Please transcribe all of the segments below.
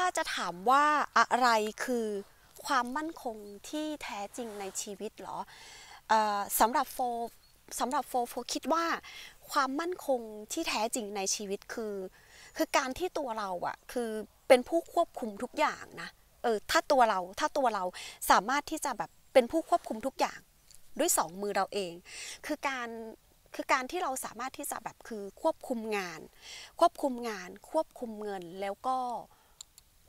ถ้าจะถามว่าอะไรคือความมั่นคงที่แท้จริงในชีวิตหรออสำหรับโฟสำหรับโฟโฟคิดว่าความมั่นคงที่แท้จริงในชีวิตคือ คือการที่ตัวเราอะคือเป็นผู้ควบคุมทุกอย่างนะเออถ้าตัวเราถ้าตัวเราสามารถที่จะแบบเป็นผู้ควบคุมทุกอย่างด้วยสองมือเราเอง คือการคือการที่เราสามารถที่จะแบบคือควบคุมงาน ควบคุมงาน ควบคุมเงินแล้วก็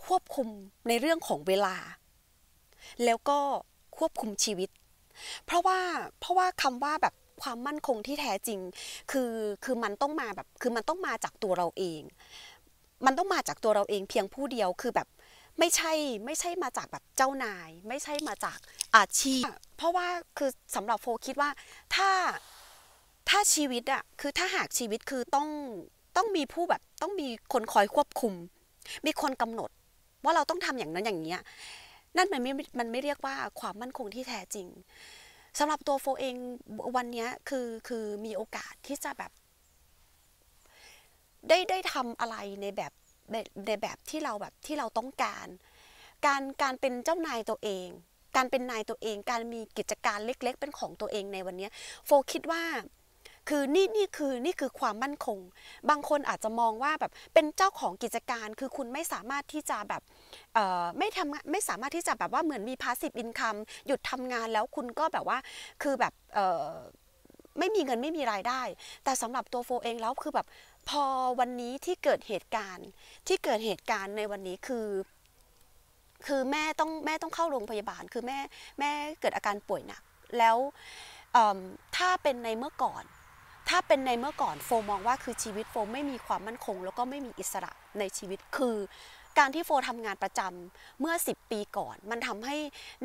ควบคุมในเรื่องของเวลา แล้วก็ควบคุมชีวิต เพราะว่าเพราะว่าคำว่าแบบความมั่นคงที่แท้จริงคือคือมันต้องมาแบบคือมันต้องมาจากตัวเราเอง มันต้องมาจากตัวเราเอง เพียงผู้เดียวคือแบบไม่ใช่ไม่ใช่มาจากแบบเจ้านาย ไม่ใช่มาจากอาชีพ เพราะว่าคือสำหรับโฟคิดว่าถ้าถ้าชีวิตอะคือถ้าหากชีวิตคือต้องต้องมีผู้แบบต้องมีคนคอยควบคุมมีคนกำหนดว่าเราต้องทำอย่างนั้นอย่างเนี้ยนั่นมันไม่มันไม่เรียกว่าความมั่นคงที่แท้จริง สำหรับตัวโฟเองวันนี้คือ คือมีโอกาสที่จะแบบ ได้ได้ทำอะไรในแบบในแบบที่เราแบบที่เราต้องการ การการเป็นเจ้านายตัวเอง การเป็นนายตัวเอง การมีกิจการเล็ก ๆ เป็นของตัวเองในวันนี้โฟคิดว่าคือนี่นี่คือนี่คือความมั่นคง บางคนอาจจะมองว่าแบบเป็นเจ้าของกิจการ คือคุณไม่สามารถที่จะแบบไม่ทำไม่สามารถที่จะแบบว่าเหมือนมีพาสซีฟอินคัมหยุดทำงานแล้วคุณก็แบบว่าคือแบบไม่มีเงินไม่มีรายได้ แต่สำหรับตัวโฟเองแล้วคือแบบพอวันนี้ที่เกิดเหตุการณ์ ที่เกิดเหตุการณ์ในวันนี้คือ คือแม่ต้องแม่ต้องเข้าโรงพยาบาลคือแม่แม่เกิดอาการป่วยหนักแล้วถ้าเป็นในเมื่อก่อนถ้าเป็นในเมื่อก่อนโฟ มองว่าคือชีวิตโฟ ไม่มีความมั่นคงแล้วก็ไม่มีอิสระในชีวิต คือ การที่โฟ ทำงานประจำ เมื่อ 10 ปีก่อน มันทำให้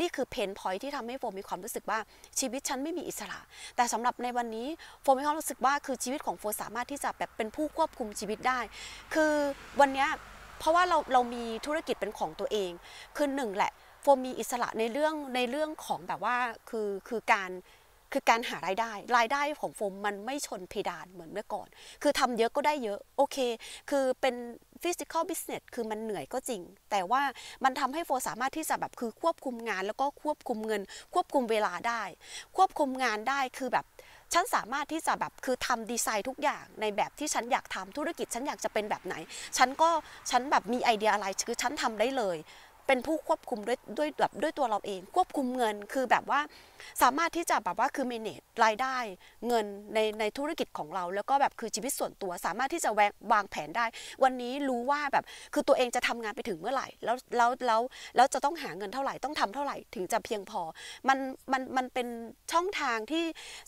นี่คือเพนพอยที่ทำให้โฟ มีความรู้สึกว่าชีวิตฉันไม่มีอิสระ แต่สำหรับในวันนี้โฟมีความรู้สึกว่าคือชีวิตของโฟสามารถที่จะแบบเป็นผู้ควบคุมชีวิตได้ คือวันนี้เพราะว่าเราเรามีธุรกิจเป็นของตัวเองคือหนึ่งแหละ โฟ มีอิสระในเรื่องในเรื่องของแบบว่าคือคือการคือการหารายได้ รายได้ของโฟมมันไม่ชนเพดานเหมือนเมื่อก่อน คือทำเยอะก็ได้เยอะโอเค คือเป็นฟิสิกอลบิสเนสคือมันเหนื่อยก็จริง แต่ว่ามันทำให้โฟสามารถที่จะแบบคือควบคุมงานแล้วก็ควบคุมเงิน ควบคุมเวลาได้ ควบคุมงานได้คือแบบ ฉันสามารถที่จะแบบคือทำดีไซน์ทุกอย่าง ในแบบที่ฉันอยากทำธุรกิจ ฉันอยากจะเป็นแบบไหน ฉันก็ฉันแบบมีไอเดียอะไรคือฉันทำได้เลย เป็นผู้ควบคุมด้วยด้วยแบบด้วยตัวเราเอง ควบคุมเงิน คือแบบว่าสามารถที่จะแบบว่าคือเมเน e รายได้เงินในในธุรกิจของเรา แล้วก็แบบคือชีวิตส่วนตัวสามารถที่จะวางวางแผนได้ วันนี้รู้ว่าแบบคือตัวเองจะทำงานไปถึงเมื่อไหร่แล้วแล้วแล้วแล้วจะต้องหาเงินเท่าไหร่ต้องทำเท่าไหร่ถึงจะเพียงพอมันมันมันเป็นช่องทางที่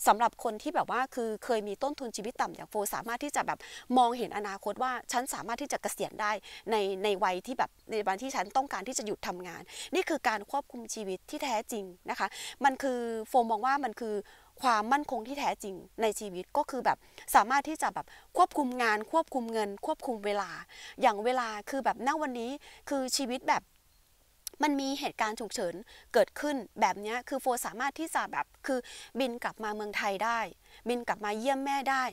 สำหรับคนที่แบบว่าคือเคยมีต้นทุนชีวิตต่ำ อย่างโฟสามารถที่จะแบบมองเห็นอนาคตว่า ฉันสามารถที่จะเกษียณได้ในในวัยที่แบบในวันที่ฉันต้องการที่จะหยุดทำงาน นี่คือการควบคุมชีวิตที่แท้จริงนะคะ มันคือือโฟมมองว่ามันคือความมั่นคงที่แท้จริงในชีวิตก็คือแบบสามารถที่จะแบบควบคุมงานควบคุมเงิน ควบคุมเวลาอย่างเวลาคือแบบณวันนี้คือชีวิตแบบมันมีเหตุการณ์ฉุกเฉินเกิดขึ้นแบบนี้คือโฟสามารถที่จะแบบคือบินกลับมาเมืองไทยได้ บินกลับมาเยี่ยมแม่ได้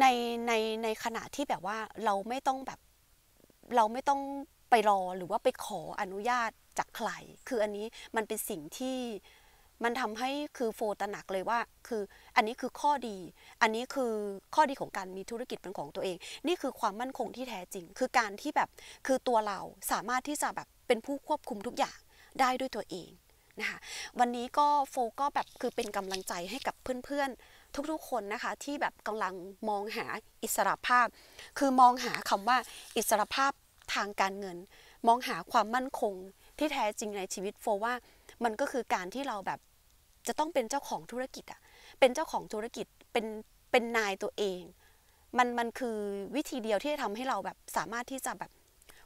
ในในในขณะที่แบบว่าเราไม่ต้องแบบเราไม่ต้องไปรอหรือว่าไปขออนุญาตจากใครคืออันนี้มันเป็นสิ่งที่มันทำให้คือโฟตระหนักเลยว่าคือ อันนี้คือข้อดีอันนี้คือข้อดีของการมีธุรกิจเป็นของตัวเอง นี่คือความมั่นคงที่แท้จริง คือการที่แบบคือตัวเราสามารถที่จะแบบเป็นผู้ควบคุมทุกอย่างได้ด้วยตัวเองนะคะวันนี้ก็โฟก็แบบคือเป็นกำลังใจให้กับเพื่อนๆทุกๆ คนนะคะที่แบบกำลังมองหาอิสรภาพ คือมองหาคำว่าอิสรภาพทางการเงิน มองหาความมั่นคงที่แท้จริงในชีวิตโฟว่า มันก็คือการที่เราแบบจะต้องเป็นเจ้าของธุรกิจอะเป็นเจ้าของธุรกิจ เป็น เป็นนายตัวเอง มัน มันคือวิธีเดียวที่จะทำให้เราแบบ สามารถที่จะแบบ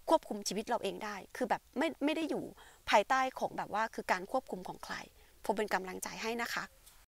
ควบคุมชีวิตเราเองได้ คือแบบไม่ ไม่ได้อยู่ภายใใต้ของแบบว่า คือการควบคุมของใคร ผมเป็นกำลังใจให้นะคะ